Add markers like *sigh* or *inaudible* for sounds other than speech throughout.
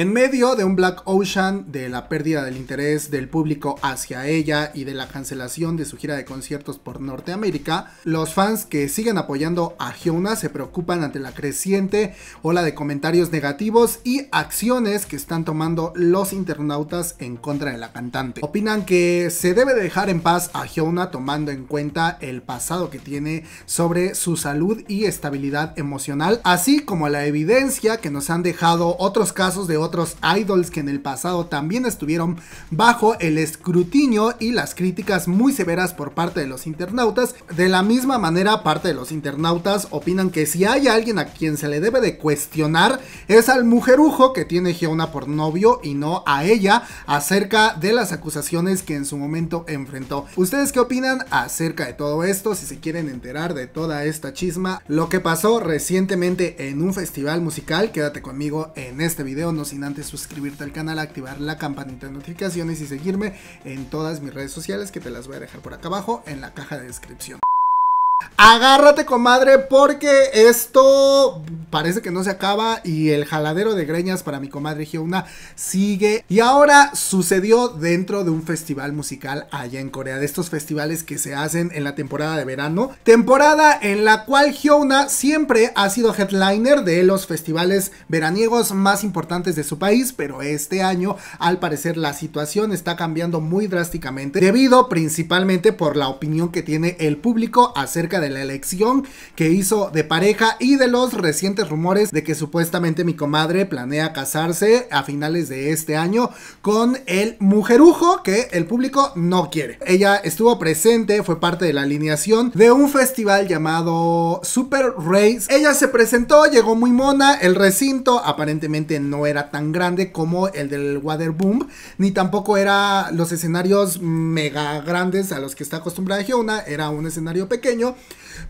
En medio de un Black Ocean, de la pérdida del interés del público hacia ella y de la cancelación de su gira de conciertos por Norteamérica, los fans que siguen apoyando a Hyuna se preocupan ante la creciente ola de comentarios negativos y acciones que están tomando los internautas en contra de la cantante. Opinan que se debe dejar en paz a Hyuna tomando en cuenta el pasado que tiene sobre su salud y estabilidad emocional, así como la evidencia que nos han dejado otros casos de otros otros idols que en el pasado también estuvieron bajo el escrutinio y las críticas muy severas por parte de los internautas. De la misma manera, parte de los internautas opinan que si hay alguien a quien se le debe de cuestionar es al mujerujo que tiene Giona por novio y no a ella acerca de las acusaciones que en su momento enfrentó. ¿Ustedes qué opinan acerca de todo esto? Si se quieren enterar de toda esta chisma, lo que pasó recientemente en un festival musical, quédate conmigo en este video, no antes suscribirte al canal, activar la campanita de notificaciones y seguirme en todas mis redes sociales que te las voy a dejar por acá abajo en la caja de descripción. Agárrate, comadre, porque esto parece que no se acaba y el jaladero de greñas para mi comadre Hyuna sigue. Y ahora sucedió dentro de un festival musical allá en Corea, de estos festivales que se hacen en la temporada de verano, temporada en la cual Hyuna siempre ha sido headliner de los festivales veraniegos más importantes de su país, pero este año al parecer la situación está cambiando muy drásticamente debido principalmente por la opinión que tiene el público acerca de la elección que hizo de pareja y de los recientes rumores de que supuestamente mi comadre planea casarse a finales de este año con el mujerujo que el público no quiere. Ella estuvo presente, fue parte de la alineación de un festival llamado Super Race. Ella se presentó, llegó muy mona, el recinto aparentemente no era tan grande como el del Waterboom, ni tampoco era los escenarios mega grandes a los que está acostumbrada Giona, era un escenario pequeño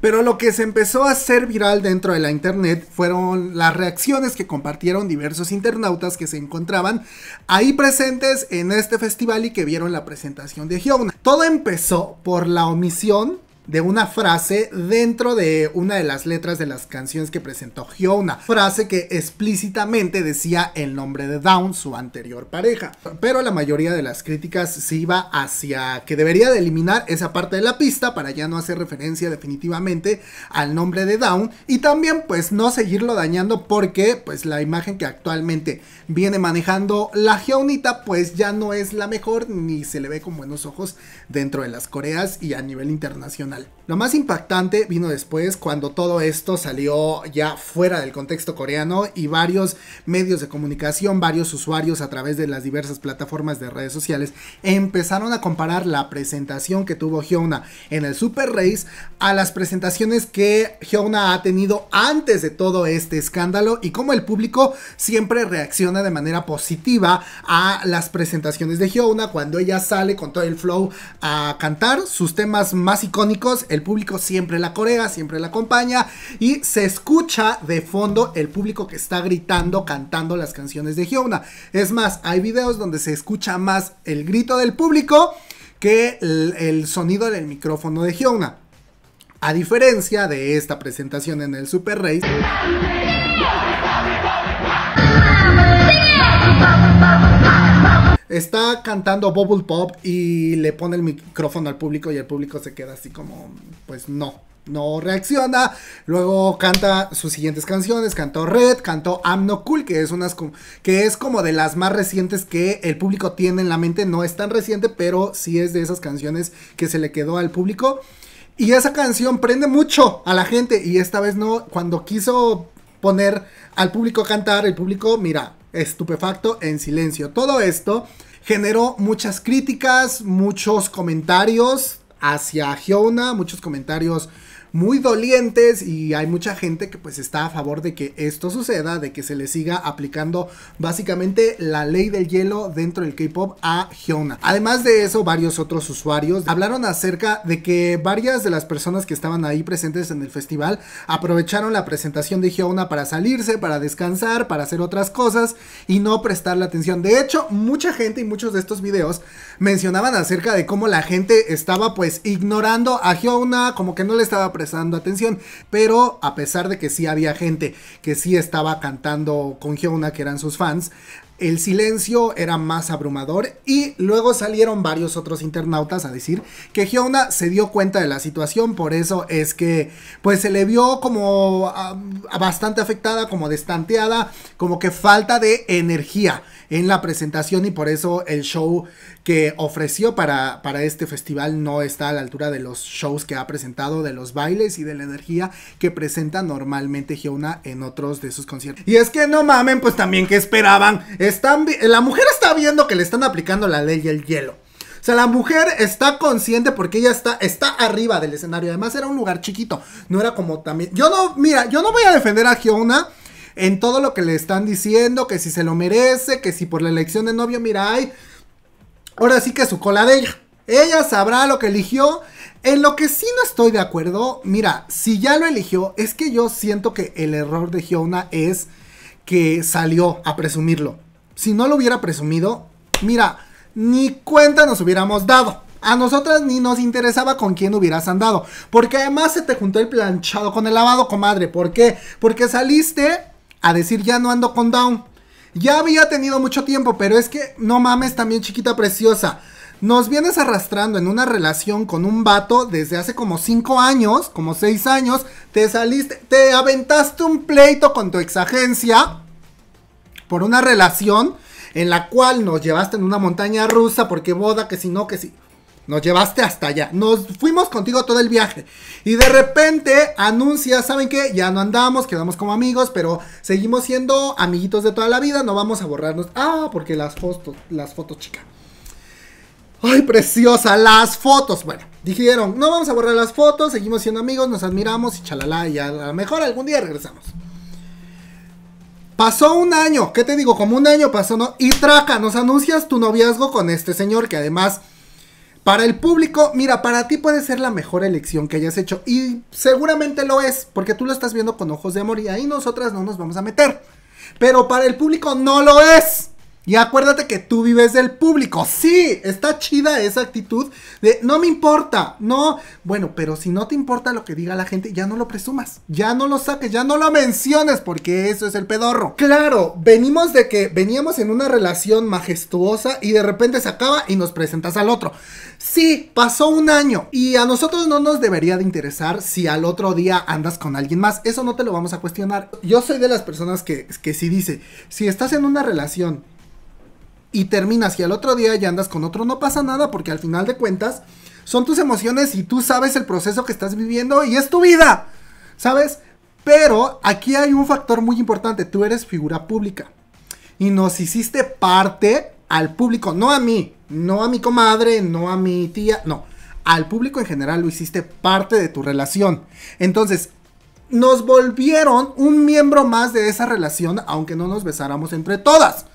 pero lo que se empezó a hacer viral dentro de la internet fueron las reacciones que compartieron diversos internautas que se encontraban ahí presentes en este festival y que vieron la presentación de Hyuna. Todo empezó por la omisión de una frase dentro de una de las letras de las canciones que presentó Hyuna, frase que explícitamente decía el nombre de Down, su anterior pareja. Pero la mayoría de las críticas se iba hacia que debería de eliminar esa parte de la pista para ya no hacer referencia definitivamente al nombre de Down y también pues no seguirlo dañando porque pues la imagen que actualmente viene manejando la Hyunita pues ya no es la mejor ni se le ve con buenos ojos dentro de las Coreas y a nivel internacional lo más impactante vino después cuando todo esto salió ya fuera del contexto coreano y varios medios de comunicación, varios usuarios a través de las diversas plataformas de redes sociales empezaron a comparar la presentación que tuvo Hyuna en el Super Race a las presentaciones que Hyuna ha tenido antes de todo este escándalo y cómo el público siempre reacciona de manera positiva a las presentaciones de Hyuna cuando ella sale con todo el flow a cantar sus temas más icónicos el público siempre la corea, siempre la acompaña y se escucha de fondo el público que está gritando, cantando las canciones de Hyuna. Es más, hay videos donde se escucha más el grito del público que el, sonido del micrófono de Hyuna. A diferencia de esta presentación en el Super Race. está cantando Bubble Pop y le pone el micrófono al público y el público se queda así como, pues no, no reacciona. Luego canta sus siguientes canciones, cantó Red, cantó I'm No Cool, que es, unas, que es como de las más recientes que el público tiene en la mente, no es tan reciente, pero sí es de esas canciones que se le quedó al público. Y esa canción prende mucho a la gente y esta vez no, cuando quiso poner al público a cantar, el público, mira, estupefacto en silencio. Todo esto generó muchas críticas, muchos comentarios hacia Hyona, muchos comentarios muy dolientes y hay mucha gente que pues está a favor de que esto suceda, de que se le siga aplicando básicamente la ley del hielo dentro del K-pop a Hyuna. Además de eso, varios otros usuarios hablaron acerca de que varias de las personas que estaban ahí presentes en el festival aprovecharon la presentación de Hyuna para salirse, para descansar, para hacer otras cosas y no prestarle atención. De hecho, mucha gente y muchos de estos videos mencionaban acerca de cómo la gente estaba pues ignorando a Hyuna, como que no le estaba prestando atención. Pero a pesar de que sí había gente que sí estaba cantando con Hyuna, que eran sus fans, el silencio era más abrumador y luego salieron varios otros internautas a decir que Hyuna se dio cuenta de la situación, por eso es que pues se le vio como ah, bastante afectada, como destanteada, como que falta de energía en la presentación y por eso el show que ofreció para, para este festival no está a la altura de los shows que ha presentado, de los bailes y de la energía que presenta normalmente Hyuna en otros de sus conciertos. Y es que no mamen, pues también que esperaban. Están, la mujer está viendo que le están aplicando la ley y el hielo. O sea, la mujer está consciente porque ella está, está arriba del escenario. Además, era un lugar chiquito. No era como también. Yo no, mira, yo no voy a defender a Giona en todo lo que le están diciendo, que si se lo merece, que si por la elección de novio, mira, ay, ahora sí que su cola de ella. Ella sabrá lo que eligió. En lo que sí no estoy de acuerdo, mira, si ya lo eligió, es que yo siento que el error de Giona es que salió a presumirlo. Si no lo hubiera presumido, mira, ni cuenta nos hubiéramos dado. A nosotras ni nos interesaba con quién hubieras andado. Porque además se te juntó el planchado con el lavado, comadre. ¿Por qué? Porque saliste a decir ya no ando con Down. Ya había tenido mucho tiempo, pero es que no mames también chiquita preciosa. Nos vienes arrastrando en una relación con un vato desde hace como 5 años, como 6 años. Te saliste, te aventaste un pleito con tu exagencia por una relación en la cual nos llevaste en una montaña rusa porque boda, que si no, que si... Nos llevaste hasta allá. Nos fuimos contigo todo el viaje. Y de repente Anuncia, ¿saben qué? Ya no andamos, quedamos como amigos, pero seguimos siendo amiguitos de toda la vida. No vamos a borrarnos. Ah, porque las fotos, las fotos, chica. Ay, preciosa, las fotos. Bueno, dijeron, no vamos a borrar las fotos, seguimos siendo amigos, nos admiramos y chalala. Y a lo mejor algún día regresamos. Pasó un año, ¿qué te digo? Como un año pasó, ¿no? Y traca, nos anuncias tu noviazgo con este señor que además para el público, mira, para ti puede ser la mejor elección que hayas hecho y seguramente lo es, porque tú lo estás viendo con ojos de amor y ahí nosotras no nos vamos a meter. Pero para el público no lo es. Y acuérdate que tú vives del público. Sí, está chida esa actitud de no me importa, no. Bueno, pero si no te importa lo que diga la gente, ya no lo presumas, ya no lo saques, ya no lo menciones, porque eso es el pedorro. Claro, venimos de que veníamos en una relación majestuosa y de repente se acaba y nos presentas al otro. Sí, pasó un año y a nosotros no nos debería de interesar si al otro día andas con alguien más. Eso no te lo vamos a cuestionar. Yo soy de las personas que, que si dice, si estás en una relación y terminas y al otro día ya andas con otro, no pasa nada porque al final de cuentas son tus emociones y tú sabes el proceso que estás viviendo y es tu vida, ¿sabes? Pero aquí hay un factor muy importante, tú eres figura pública y nos hiciste parte al público, no a mí, no a mi comadre, no a mi tía, no, al público en general lo hiciste parte de tu relación. Entonces, nos volvieron un miembro más de esa relación aunque no nos besáramos entre todas.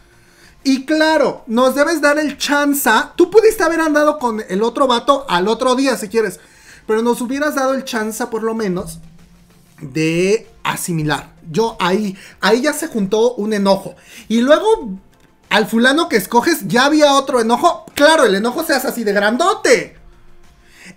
Y claro, nos debes dar el chance. Tú pudiste haber andado con el otro vato al otro día si quieres. Pero nos hubieras dado el chance por lo menos de asimilar. Yo ahí, ahí ya se juntó un enojo. Y luego al fulano que escoges ya había otro enojo. Claro, el enojo se hace así de grandote.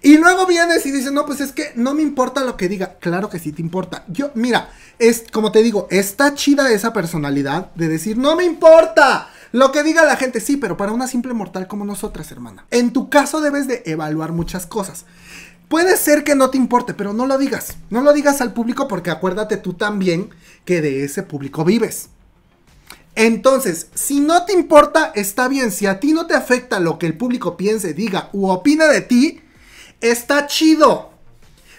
Y luego vienes y dices, no, pues es que no me importa lo que diga. Claro que sí te importa. Yo, mira, es como te digo, está chida esa personalidad de decir, no me importa. Lo que diga la gente, sí, pero para una simple mortal como nosotras, hermana. En tu caso debes de evaluar muchas cosas. Puede ser que no te importe, pero no lo digas. No lo digas al público porque acuérdate tú también que de ese público vives. Entonces, si no te importa, está bien. Si a ti no te afecta lo que el público piense, diga u opina de ti, está chido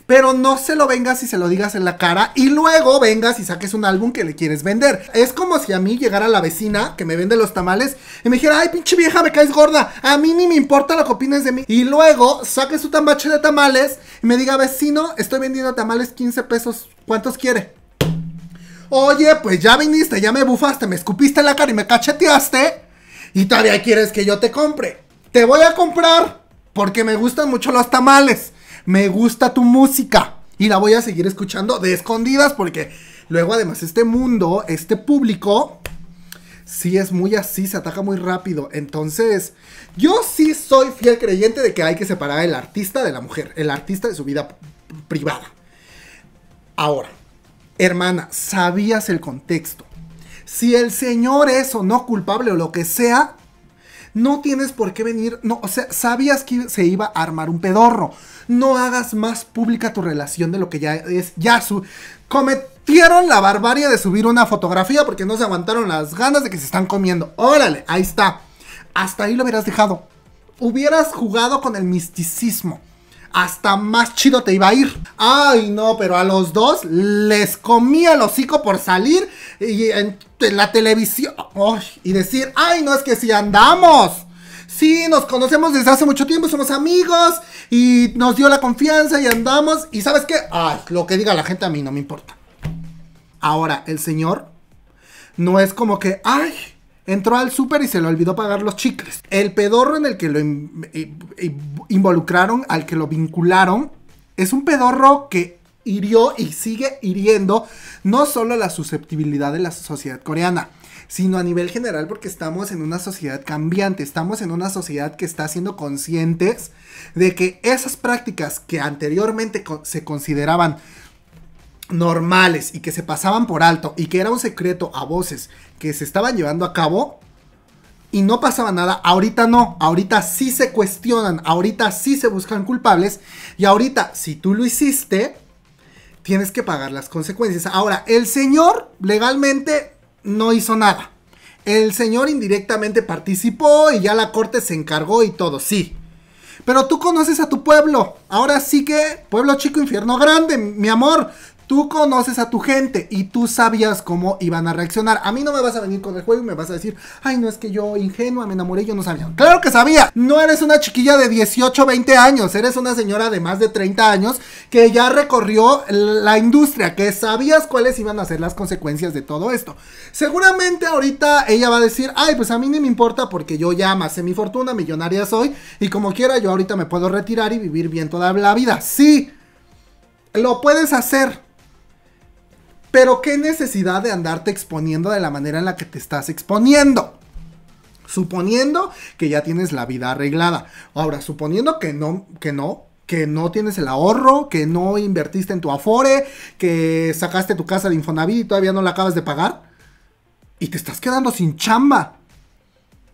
pero no se lo vengas y se lo digas en la cara y luego vengas y saques un álbum que le quieres vender. Es como si a mí llegara la vecina que me vende los tamales y me dijera, ay pinche vieja, me caes gorda, a mí ni me importa lo que opines de mí. Y luego saques su tambache de tamales y me diga, vecino, estoy vendiendo tamales 15 pesos, ¿cuántos quiere? Oye, pues ya viniste, ya me bufaste, me escupiste en la cara y me cacheteaste y todavía quieres que yo te compre. Te voy a comprar porque me gustan mucho los tamales me gusta tu música y la voy a seguir escuchando de escondidas porque luego además este mundo, este público, sí es muy así, se ataca muy rápido. Entonces, yo sí soy fiel creyente de que hay que separar el artista de la mujer, el artista de su vida privada. Ahora, hermana, ¿sabías el contexto? Si el señor es o no culpable o lo que sea, no tienes por qué venir, no, o sea, sabías que se iba a armar un pedorro. No hagas más pública tu relación de lo que ya es. Ya su cometieron la barbarie de subir una fotografía porque no se aguantaron las ganas de que se están comiendo. Órale, ahí está. Hasta ahí lo hubieras dejado. Hubieras jugado con el misticismo hasta más chido te iba a ir. Ay, no, pero a los dos les comía el hocico por salir y en, la televisión y decir, ay, no es que si andamos. Sí, nos conocemos desde hace mucho tiempo, somos amigos y nos dio la confianza y andamos. Y sabes qué, ay, lo que diga la gente a mí no me importa. Ahora, el señor no es como que, ay, Entró al súper y se le olvidó pagar los chicles. El pedorro en el que lo eh, eh, involucraron, al que lo vincularon, es un pedorro que hirió y sigue hiriendo no solo la susceptibilidad de la sociedad coreana, sino a nivel general porque estamos en una sociedad cambiante, estamos en una sociedad que está siendo conscientes de que esas prácticas que anteriormente se consideraban normales y que se pasaban por alto y que era un secreto a voces que se estaban llevando a cabo y no pasaba nada, ahorita no, ahorita sí se cuestionan, ahorita sí se buscan culpables y ahorita si tú lo hiciste, tienes que pagar las consecuencias. Ahora, el señor legalmente no hizo nada. El señor indirectamente participó y ya la corte se encargó y todo, sí. Pero tú conoces a tu pueblo. Ahora sí que, pueblo chico, infierno grande, mi amor. Tú conoces a tu gente y tú sabías cómo iban a reaccionar. A mí no me vas a venir con el juego y me vas a decir, ay, no es que yo ingenua, me enamoré, yo no sabía. Claro que sabía. No eres una chiquilla de 18, 20 años, eres una señora de más de 30 años que ya recorrió la industria, que sabías cuáles iban a ser las consecuencias de todo esto. Seguramente ahorita ella va a decir, ay, pues a mí ni me importa porque yo ya amasé mi fortuna, millonaria soy, y como quiera yo ahorita me puedo retirar y vivir bien toda la vida. Sí. Lo puedes hacer, pero qué necesidad de andarte exponiendo de la manera en la que te estás exponiendo. Suponiendo que ya tienes la vida arreglada. Ahora, suponiendo que no, que no, que no tienes el ahorro, que no invertiste en tu afore, que sacaste tu casa de Infonavit y todavía no la acabas de pagar. Y te estás quedando sin chamba.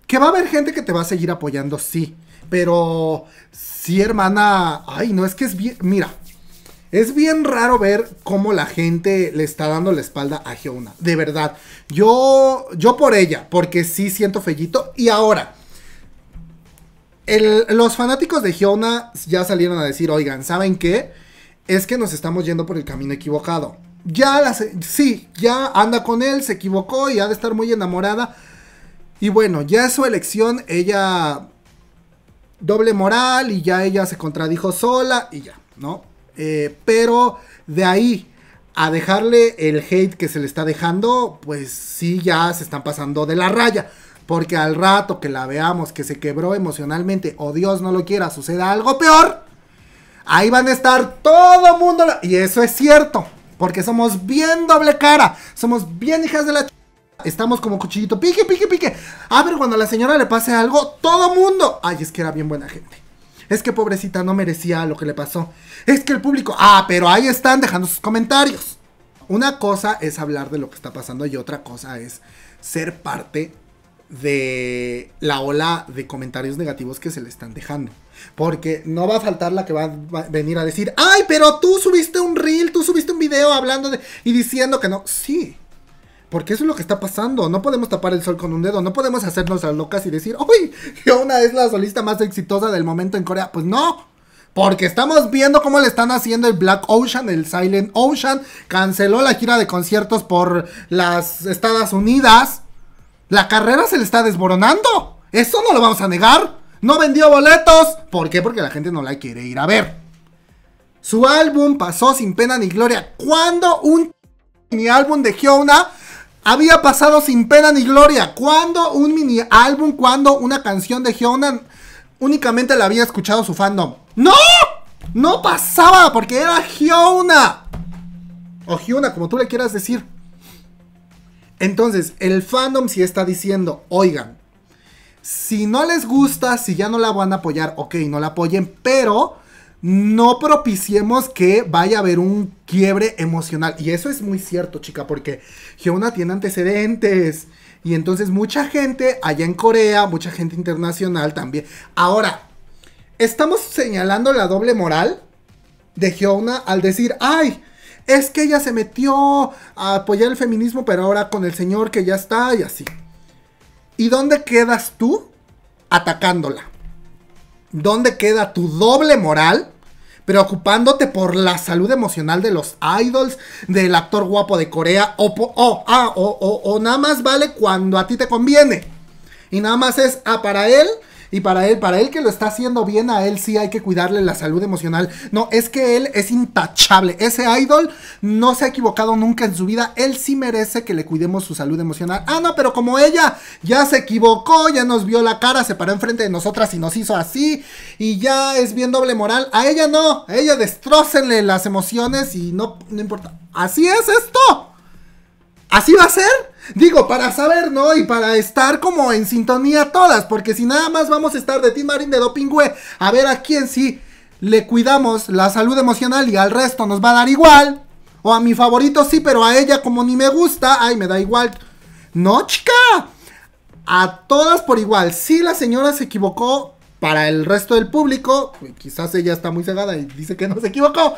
Que va a haber gente que te va a seguir apoyando, sí. Pero, sí, hermana. Ay, no es que es bien. Mira, es bien raro ver cómo la gente le está dando la espalda a Hyuna. De verdad. Yo, yo por ella, porque sí siento fellito. Y ahora, los fanáticos de Hyuna ya salieron a decir, oigan, ¿saben qué? Es que nos estamos yendo por el camino equivocado. Ya la... Sí, ya anda con él, se equivocó y ha de estar muy enamorada. Y bueno, ya es su elección, ella... Doble moral y ya ella se contradijo sola y ya, ¿no? Eh, pero de ahí a dejarle el hate que se le está dejando, pues sí ya se están pasando de la raya. Porque al rato que la veamos que se quebró emocionalmente o Dios no lo quiera, suceda algo peor, ahí van a estar todo mundo. Y eso es cierto, porque somos bien doble cara, somos bien hijas de la ch... Estamos como cuchillito, pique, pique, pique. A ver, cuando a la señora le pase algo, todo mundo. Ay, es que era bien buena gente. Es que pobrecita no merecía lo que le pasó. Es que el público... Ah, pero ahí están dejando sus comentarios. Una cosa es hablar de lo que está pasando y otra cosa es ser parte de la ola de comentarios negativos que se le están dejando. Porque no va a faltar la que va a venir a decir, ay, pero tú subiste un reel, tú subiste un video hablando de... y diciendo que no. Sí, porque eso es lo que está pasando. No podemos tapar el sol con un dedo. No podemos hacernos a locas y decir, uy, Hyuna *laughs* es la solista más exitosa del momento en Corea. Pues no. Porque estamos viendo cómo le están haciendo el Black Ocean, el Silent Ocean. Canceló la gira de conciertos por las Estados Unidas. La carrera se le está desboronando. Eso no lo vamos a negar. No vendió boletos. ¿Por qué? Porque la gente no la quiere ir a ver. Su álbum pasó sin pena ni gloria. ¿Cuándo un mi álbum de Hyuna había pasado sin pena ni gloria. Cuando un mini álbum, cuando una canción de Hyunan únicamente la había escuchado su fandom. ¡No! No pasaba porque era Hyuna. O Hyuna, como tú le quieras decir. Entonces, el fandom sí está diciendo, oigan, si no les gusta, si ya no la van a apoyar, ok, no la apoyen, pero no propiciemos que vaya a haber un quiebre emocional. Y eso es muy cierto, chica, porque Geona tiene antecedentes. Y entonces mucha gente allá en Corea, mucha gente internacional también. Ahora, estamos señalando la doble moral de Geona al decir, ay, es que ella se metió a apoyar el feminismo, pero ahora con el señor que ya está y así. ¿Y dónde quedas tú atacándola? ¿Dónde queda tu doble moral preocupándote por la salud emocional de los idols, del actor guapo de Corea, o, oh, ah, o, nada más vale cuando a ti te conviene. Y nada más es, a ah, para él y para él, para él que lo está haciendo bien, a él sí hay que cuidarle la salud emocional. No, es que él es intachable. Ese idol no se ha equivocado nunca en su vida. Él sí merece que le cuidemos su salud emocional. Ah, no, pero como ella ya se equivocó, ya nos vio la cara, se paró enfrente de nosotras y nos hizo así. Y ya es bien doble moral. A ella no. A ella destrócenle las emociones y no, no importa. Así es esto. Así va a ser. Digo, para saber, ¿no? Y para estar como en sintonía todas, porque si nada más vamos a estar de Team Marín de Dopingüe a ver a quién sí le cuidamos la salud emocional y al resto nos va a dar igual. O a mi favorito sí, pero a ella como ni me gusta, ay, me da igual. No, chica. A todas por igual. Si la señora se equivocó para el resto del público, quizás ella está muy cegada y dice que no se equivocó.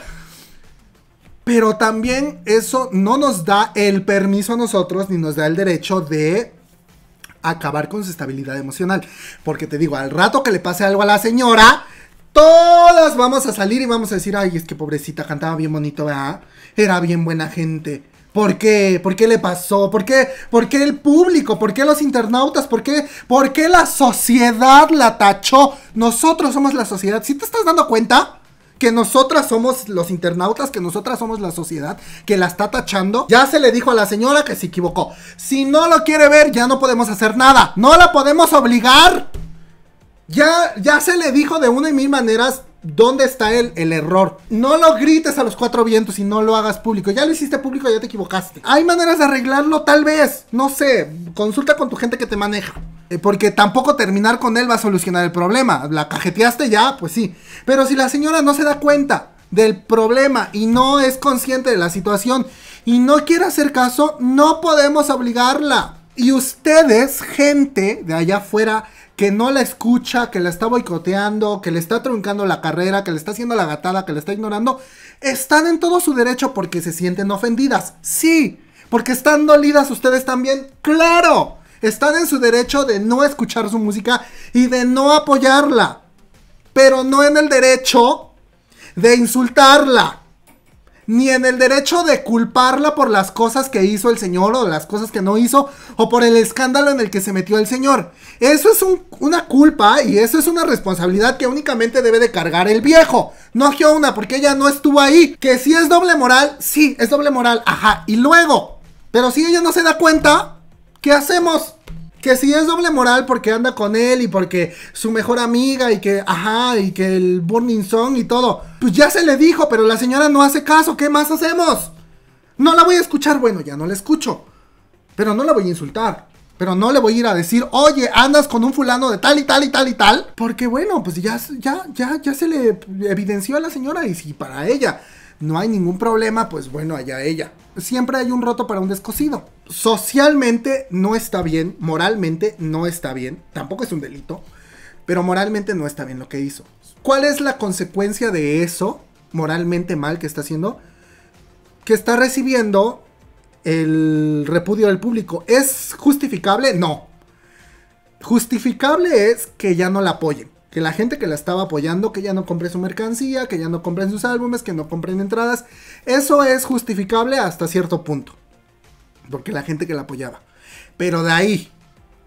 Pero también eso no nos da el permiso a nosotros ni nos da el derecho de acabar con su estabilidad emocional. Porque te digo, al rato que le pase algo a la señora, todas vamos a salir y vamos a decir, ay, es que pobrecita, cantaba bien bonito, ¿verdad? Era bien buena gente. ¿Por qué? ¿Por qué le pasó? ¿Por qué? ¿Por qué el público? ¿Por qué los internautas? ¿Por qué? ¿Por qué la sociedad la tachó? Nosotros somos la sociedad. ¿Si te estás dando cuenta? que nosotras somos los internautas, que nosotras somos la sociedad que la está tachando. Ya se le dijo a la señora que se equivocó. Si no lo quiere ver, ya no podemos hacer nada. No la podemos obligar. Ya, ya se le dijo de una y mil maneras dónde está el, el, error. No lo grites a los cuatro vientos y no lo hagas público. Ya lo hiciste público, ya te equivocaste. Hay maneras de arreglarlo, tal vez. No sé, consulta con tu gente que te maneja. Eh, porque tampoco terminar con él va a solucionar el problema. La cajeteaste ya, pues sí. Pero si la señora no se da cuenta del problema y no es consciente de la situación y no quiere hacer caso, no podemos obligarla. Y ustedes, gente de allá afuera, que no la escucha, que la está boicoteando, que le está truncando la carrera, que le está haciendo la gatada, que le está ignorando, están en todo su derecho porque se sienten ofendidas. Sí, porque están dolidas ustedes también. Claro. Están en su derecho de no escuchar su música y de no apoyarla. Pero no en el derecho de insultarla. Ni en el derecho de culparla por las cosas que hizo el señor o las cosas que no hizo o por el escándalo en el que se metió el señor. Eso es una culpa y eso es una responsabilidad que únicamente debe de cargar el viejo. No Giona, porque ella no estuvo ahí. Que si es doble moral, sí, es doble moral. Ajá. Y luego, pero si ella no se da cuenta, ¿Qué hacemos? Que si es doble moral porque anda con él y porque su mejor amiga y que, ajá, y que el Burning Song y todo. Pues ya se le dijo, pero la señora no hace caso. ¿Qué más hacemos? No la voy a escuchar. Bueno, ya no la escucho. Pero no la voy a insultar. Pero no le voy a ir a decir, oye, andas con un fulano de tal y tal y tal y tal. Porque bueno, pues ya, ya, ya, ya se le evidenció a la señora y si para ella no hay ningún problema, pues bueno, allá ella siempre hay un roto para un descosido. Socialmente no está bien, moralmente no está bien, tampoco es un delito, pero moralmente no está bien lo que hizo. ¿Cuál es la consecuencia de eso moralmente mal que está haciendo? Que está recibiendo el repudio del público. ¿Es justificable? No. Justificable es que ya no la apoyen que la gente que la estaba apoyando, que ya no compre su mercancía, que ya no compren sus álbumes, que no compren entradas. Eso es justificable hasta cierto punto. Porque la gente que la apoyaba. Pero de ahí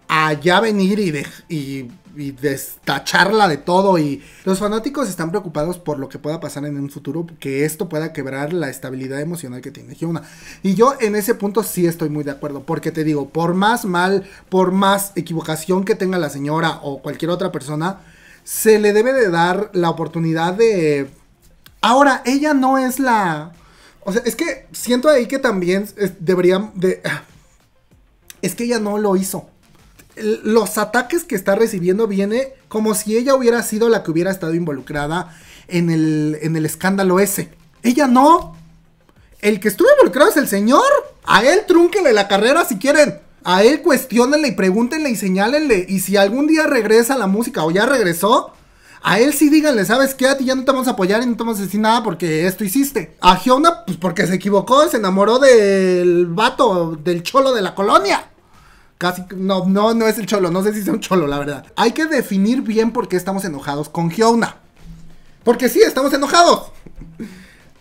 a ya venir y, y, destacharla de todo. Y los fanáticos están preocupados por lo que pueda pasar en un futuro, que esto pueda quebrar la estabilidad emocional que tiene Hyuna. Y yo en ese punto sí estoy muy de acuerdo, porque te digo, por más mal, por más equivocación que tenga la señora o cualquier otra persona, se le debe de dar la oportunidad de... Ahora, ella no es la... O sea, es que siento ahí que también deberían de... *sighs* Es que ella no lo hizo. Los ataques que está recibiendo viene como si ella hubiera sido la que hubiera estado involucrada en el, en el escándalo ese. Ella no. El que estuvo involucrado es el señor. A él trúnquele la carrera si quieren. A él cuestionenle y pregúntenle y señálenle. Y si algún día regresa la música o ya regresó, a él sí díganle, ¿sabes qué? A ti ya no te vamos a apoyar y no te vamos a decir nada porque esto hiciste. A Giona, pues porque se equivocó, se enamoró del vato, del cholo de la colonia. Casi, no, no, no es el cholo, no sé si es un cholo, la verdad. Hay que definir bien por qué estamos enojados con Giona. Porque sí, estamos enojados.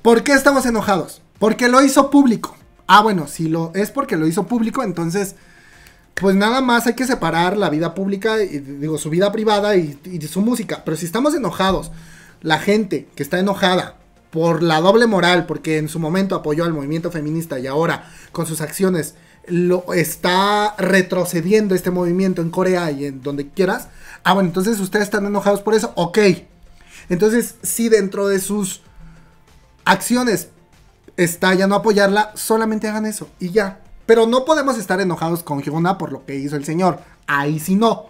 ¿Por qué estamos enojados? Porque lo hizo público. Ah, bueno, si lo es porque lo hizo público, entonces pues nada más hay que separar la vida pública, y, digo, su vida privada y, su música. Pero si estamos enojados, la gente que está enojada por la doble moral, porque en su momento apoyó al movimiento feminista y ahora con sus acciones lo está retrocediendo este movimiento en Corea y en donde quieras. Ah, bueno, entonces ustedes están enojados por eso. Ok. Entonces, si dentro de sus acciones está ya no apoyarla, solamente hagan eso y ya. Pero no podemos estar enojados con Giona por lo que hizo el señor. Ahí sí no.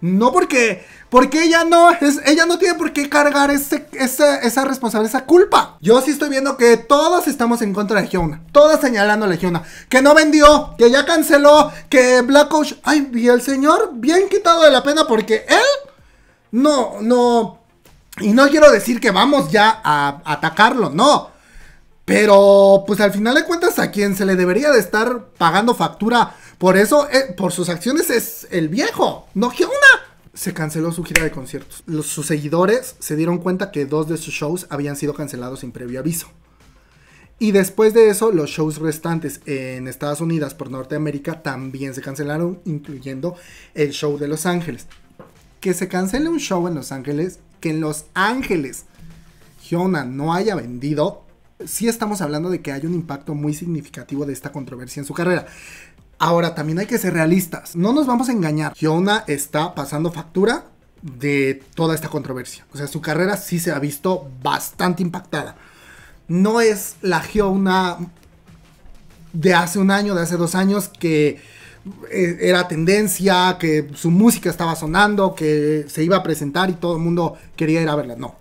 No porque, porque ella no, es, ella no tiene por qué cargar esa responsabilidad, esa culpa. Yo sí estoy viendo que todos estamos en contra de Giona. Todas señalando a Hyuna. Que no vendió, que ya canceló, que Black Ops. Ay, y el señor bien quitado de la pena porque él... No, no... Y no quiero decir que vamos ya a atacarlo, no. Pero, pues al final de cuentas, a quien se le debería de estar pagando factura por eso, eh, por sus acciones, es el viejo, no Hyuna. Se canceló su gira de conciertos. Los, sus seguidores se dieron cuenta que dos de sus shows habían sido cancelados sin previo aviso. Y después de eso, los shows restantes en Estados Unidos por Norteamérica también se cancelaron, incluyendo el show de Los Ángeles. Que se cancele un show en Los Ángeles, que en Los Ángeles Hyuna no haya vendido, sí estamos hablando de que hay un impacto muy significativo de esta controversia en su carrera. Ahora, también hay que ser realistas. No nos vamos a engañar. Giona está pasando factura de toda esta controversia. O sea, su carrera sí se ha visto bastante impactada. No es la Giona de hace un año, de hace dos años, que eh, era tendencia, que su música estaba sonando, que se iba a presentar y todo el mundo quería ir a verla. No,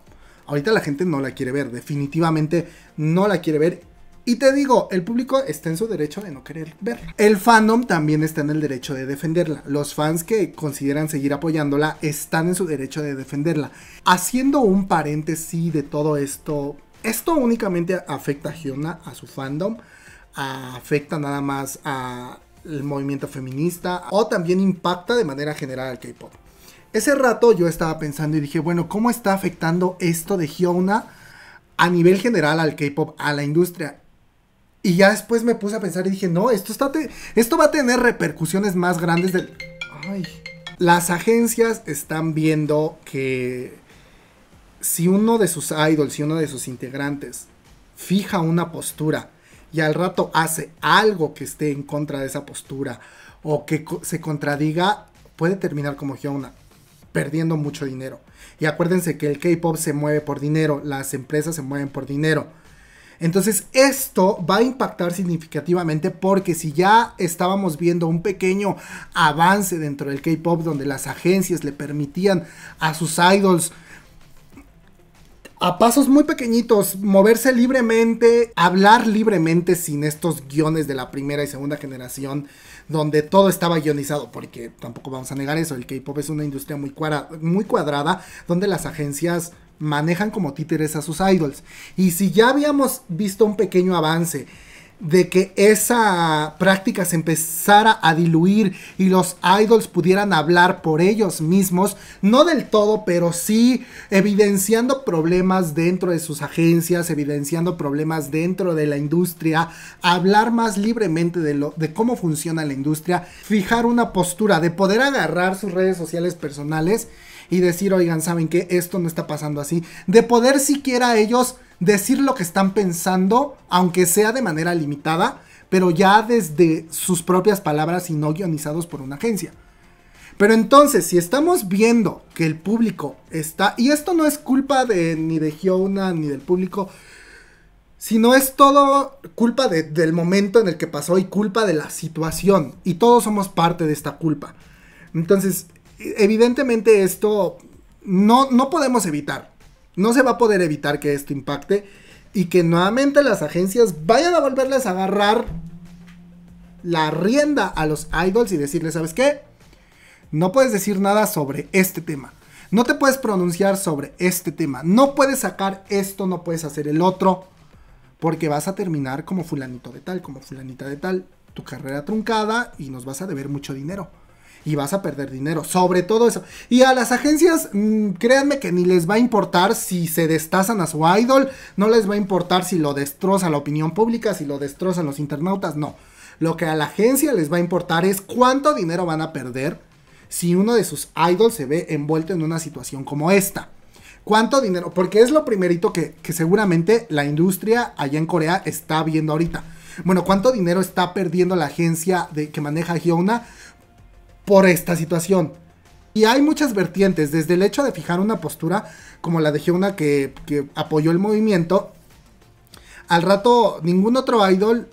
ahorita la gente no la quiere ver, definitivamente no la quiere ver. Y te digo, el público está en su derecho de no querer verla. El fandom también está en el derecho de defenderla. Los fans que consideran seguir apoyándola están en su derecho de defenderla. Haciendo un paréntesis de todo esto, esto únicamente afecta a Hyuna, a su fandom, afecta nada más al movimiento feminista o también impacta de manera general al K-pop. Ese rato yo estaba pensando y dije, bueno, ¿cómo está afectando esto de Hyuna a nivel general al K-pop, a la industria? Y ya después me puse a pensar y dije, no, esto, está esto va a tener repercusiones más grandes del... Ay. Las agencias están viendo que si uno de sus idols, si uno de sus integrantes fija una postura y al rato hace algo que esté en contra de esa postura o que se contradiga, puede terminar como Hyuna perdiendo mucho dinero. Y acuérdense que el K-Pop se mueve por dinero, las empresas se mueven por dinero. Entonces esto va a impactar significativamente porque si ya estábamos viendo un pequeño avance dentro del K-Pop donde las agencias le permitían a sus idols a pasos muy pequeñitos, moverse libremente, hablar libremente sin estos guiones de la primera y segunda generación, donde todo estaba guionizado, porque tampoco vamos a negar eso, el K-Pop es una industria muy, muy cuadrada, donde las agencias manejan como títeres a sus idols. Y si ya habíamos visto un pequeño avance, de que esa práctica se empezara a diluir y los idols pudieran hablar por ellos mismos, no del todo, pero sí evidenciando problemas dentro de sus agencias, evidenciando problemas dentro de la industria, hablar más libremente de, lo, de cómo funciona la industria, fijar una postura de poder agarrar sus redes sociales personales y decir, oigan, ¿saben que Esto no está pasando así, de poder siquiera ellos decir lo que están pensando, aunque sea de manera limitada, pero ya desde sus propias palabras y no guionizados por una agencia. Pero entonces, si estamos viendo que el público está, y esto no es culpa de ni de Giona ni del público, sino es todo culpa del momento en el que pasó y culpa de la situación, y todos somos parte de esta culpa. Entonces, evidentemente esto no, no podemos evitar. No se va a poder evitar que esto impacte y que nuevamente las agencias vayan a volverles a agarrar la rienda a los idols y decirles, ¿sabes qué? No puedes decir nada sobre este tema. No te puedes pronunciar sobre este tema. No puedes sacar esto, no puedes hacer el otro. Porque vas a terminar como fulanito de tal, como fulanita de tal. Tu carrera truncada y nos vas a deber mucho dinero y vas a perder dinero. Sobre todo eso. Y a las agencias, mm, créanme que ni les va a importar si se destazan a su idol, no les va a importar si lo destroza la opinión pública, si lo destrozan los internautas, no. Lo que a la agencia les va a importar es cuánto dinero van a perder si uno de sus idols se ve envuelto en una situación como esta. ¿Cuánto dinero? Porque es lo primerito que, que seguramente la industria allá en Corea está viendo ahorita. Bueno, ¿cuánto dinero está perdiendo la agencia de, que maneja Hyuna por esta situación. Y hay muchas vertientes, desde el hecho de fijar una postura, como la de una que, que apoyó el movimiento, al rato ningún otro idol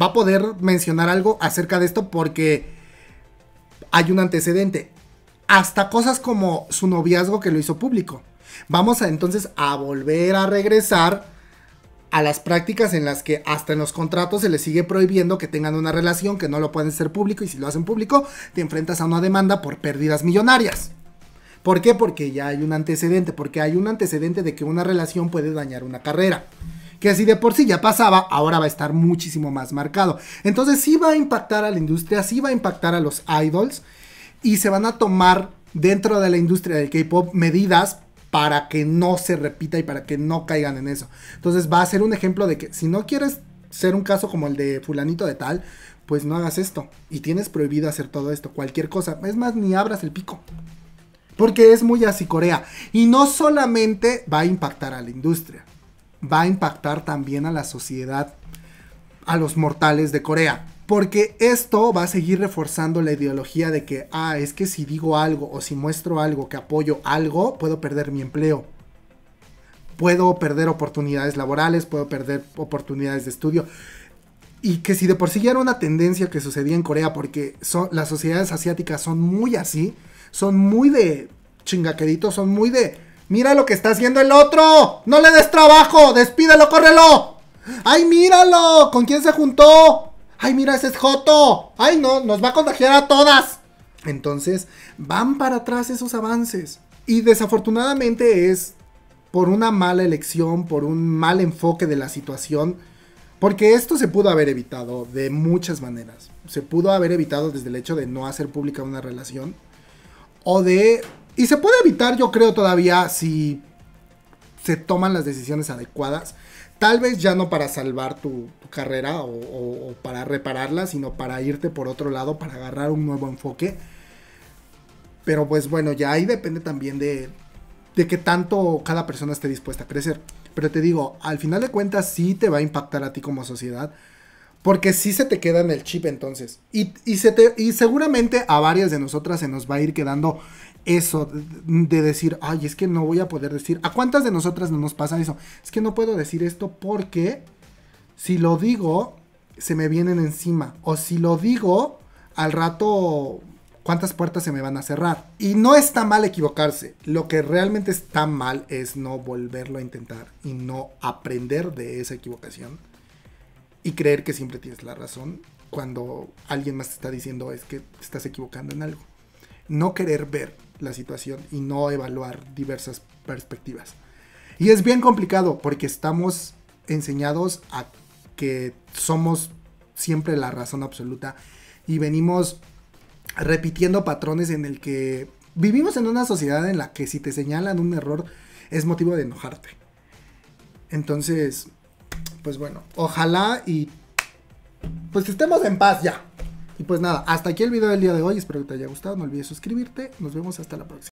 va a poder mencionar algo acerca de esto porque hay un antecedente. Hasta cosas como su noviazgo que lo hizo público. Vamos a entonces a volver a regresar a las prácticas en las que hasta en los contratos se les sigue prohibiendo que tengan una relación, que no lo pueden hacer público y si lo hacen público te enfrentas a una demanda por pérdidas millonarias. ¿Por qué? Porque ya hay un antecedente, porque hay un antecedente de que una relación puede dañar una carrera. Que así de por sí ya pasaba, ahora va a estar muchísimo más marcado. Entonces sí va a impactar a la industria, sí va a impactar a los idols y se van a tomar dentro de la industria del K-Pop medidas para que no se repita y para que no caigan en eso. Entonces va a ser un ejemplo de que si no quieres ser un caso como el de fulanito de tal, pues no hagas esto. Y tienes prohibido hacer todo esto, cualquier cosa. Es más, ni abras el pico. Porque es muy así Corea. Y no solamente va a impactar a la industria, va a impactar también a la sociedad, a los mortales de Corea. Porque esto va a seguir reforzando la ideología de que, ah, es que si digo algo o si muestro algo que apoyo algo, puedo perder mi empleo. Puedo perder oportunidades laborales, puedo perder oportunidades de estudio. Y que si de por sí ya era una tendencia que sucedía en Corea, porque son, las sociedades asiáticas son muy así, son muy de chingaquerito son muy de, mira lo que está haciendo el otro, no le des trabajo, despídelo, córrelo. Ay, míralo, ¿con quién se juntó? ¡Ay, mira, ese es Joto! ¡Ay, no! ¡Nos va a contagiar a todas! Entonces, van para atrás esos avances. Y desafortunadamente es por una mala elección, por un mal enfoque de la situación, porque esto se pudo haber evitado de muchas maneras. Se pudo haber evitado desde el hecho de no hacer pública una relación, o de... Y se puede evitar, yo creo, todavía si se toman las decisiones adecuadas tal vez ya no para salvar tu, carrera o, para repararla, sino para irte por otro lado, para agarrar un nuevo enfoque. Pero pues bueno, ya ahí depende también de, de qué tanto cada persona esté dispuesta a crecer. Pero te digo, al final de cuentas sí te va a impactar a ti como sociedad. Porque sí se te queda en el chip entonces. Y, y, se te, y seguramente a varias de nosotras se nos va a ir quedando eso de decir, ay, es que no voy a poder decir. ¿A cuántas de nosotras no nos pasa eso? Es que no puedo decir esto porque si lo digo, se me vienen encima. O si lo digo, al rato, ¿cuántas puertas se me van a cerrar? Y no está mal equivocarse. Lo que realmente está mal es no volverlo a intentar y no aprender de esa equivocación y creer que siempre tienes la razón cuando alguien más te está diciendo es que te estás equivocando en algo. No querer ver la situación y no evaluar diversas perspectivas. Y es bien complicado porque estamos enseñados a que somos siempre la razón absoluta y venimos repitiendo patrones en el que vivimos en una sociedad en la que si te señalan un error es motivo de enojarte. Entonces, pues bueno, ojalá y pues estemos en paz ya. Y pues nada, hasta aquí el video del día de hoy. Espero que te haya gustado. No olvides suscribirte. Nos vemos hasta la próxima.